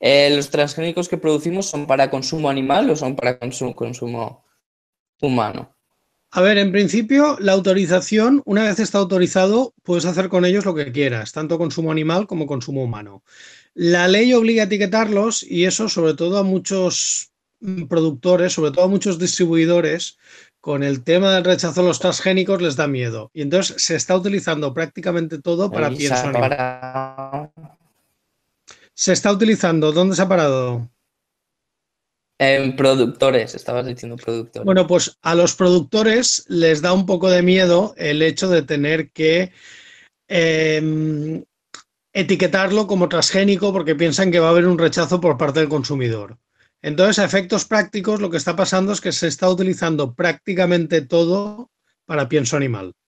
Eh, ¿Los transgénicos que producimos son para consumo animal o son para consumo humano? A ver, en principio, la autorización, una vez está autorizado, puedes hacer con ellos lo que quieras, tanto consumo animal como consumo humano. La ley obliga a etiquetarlos y eso sobre todo a muchos mm, productores, sobre todo a muchos distribuidores, con el tema del rechazo a los transgénicos les da miedo. Y entonces se está utilizando prácticamente todo para pienso Para... ¿Se está utilizando? ¿Dónde se ha parado? En productores, estabas diciendo productores. Bueno, pues a los productores les da un poco de miedo el hecho de tener que em, etiquetarlo como transgénico porque piensan que va a haber un rechazo por parte del consumidor. Entonces, a efectos prácticos, lo que está pasando es que se está utilizando prácticamente todo para pienso animal.